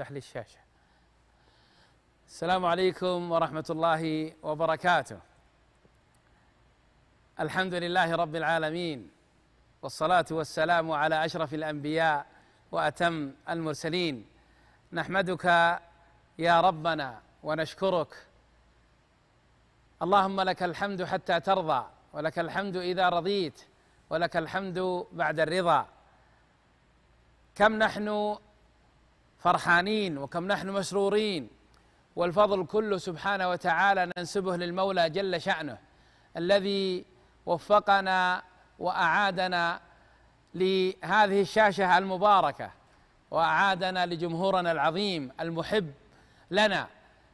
افتح لي الشاشه السلام عليكم ورحمه الله وبركاته الحمد لله رب العالمين والصلاه والسلام على اشرف الانبياء واتم المرسلين نحمدك يا ربنا ونشكرك اللهم لك الحمد حتى ترضى ولك الحمد اذا رضيت ولك الحمد بعد الرضا كم نحن فرحانين وكم نحن مسرورين والفضل كله سبحانه وتعالى ننسبه للمولى جل شأنه الذي وفقنا وأعادنا لهذه الشاشة المباركة وأعادنا لجمهورنا العظيم المحب لنا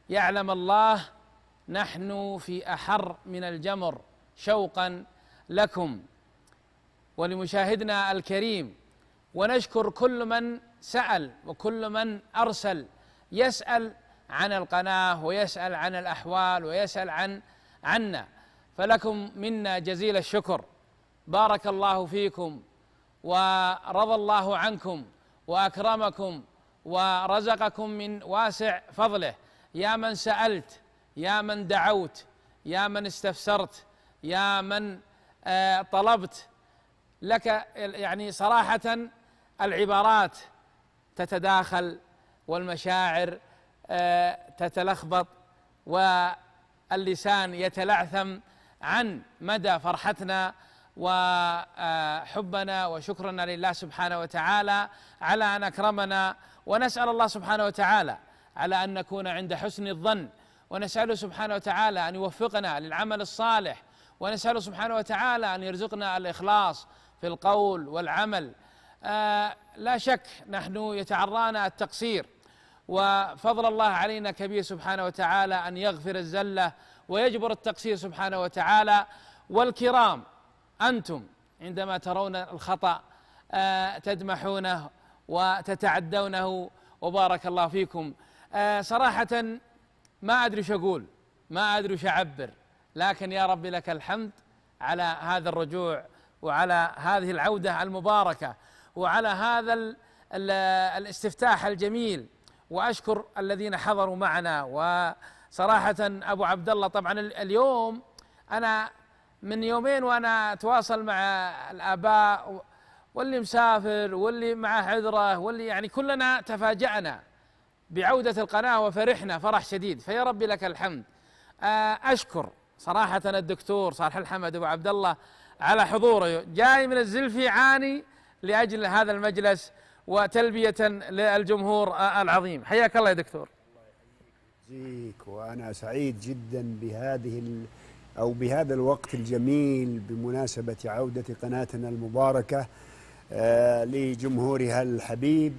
يعلم الله نحن في أحر من الجمر شوقا لكم ولمشاهدنا الكريم ونشكر كل من سأل وكل من أرسل يسأل عن القناة ويسأل عن الأحوال ويسأل عن عنا فلكم منا جزيل الشكر بارك الله فيكم ورضى الله عنكم وأكرمكم ورزقكم من واسع فضله يا من سألت يا من دعوت يا من استفسرت يا من آه، طلبت لك يعني صراحة العبارات تتداخل والمشاعر آه، تتلخبط واللسان يتلعثم عن مدى فرحتنا وحبنا آه، وشكرنا لله سبحانه وتعالى على ان اكرمنا ونسال الله سبحانه وتعالى على ان نكون عند حسن الظن ونساله سبحانه وتعالى ان يوفقنا للعمل الصالح ونساله سبحانه وتعالى ان يرزقنا الاخلاص في القول والعمل آه، لا شك نحن يتعرانا التقصير وفضل الله علينا كبير سبحانه وتعالى أن يغفر الزلة ويجبر التقصير سبحانه وتعالى والكرام أنتم عندما ترون الخطأ آه، تدمحونه وتتعدونه وبارك الله فيكم آه، صراحة ما أدري شو أقول ما أدري شو أعبر لكن يا رب لك الحمد على هذا الرجوع وعلى هذه العودة المباركة وعلى هذا الاستفتاح الجميل واشكر الذين حضروا معنا وصراحه ابو عبد الله طبعا اليوم انا من يومين وانا اتواصل مع الاباء واللي مسافر واللي معه عذره واللي يعني كلنا تفاجأنا بعودة القناة وفرحنا فرح شديد فيا ربي لك الحمد آه، أشكر صراحة الدكتور صالح الحمد أبو عبد الله على حضوره جاي من الزلفي عاني لاجل هذا المجلس وتلبيه للجمهور العظيم حياك الله يا دكتور جيك وانا سعيد جدا بهذه ال... او بهذا الوقت الجميل بمناسبه عوده قناتنا المباركه آه، لجمهورها الحبيب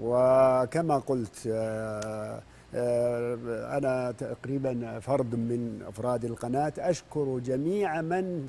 وكما قلت آه، آه، انا تقريبا فرد من افراد القناه اشكر جميع من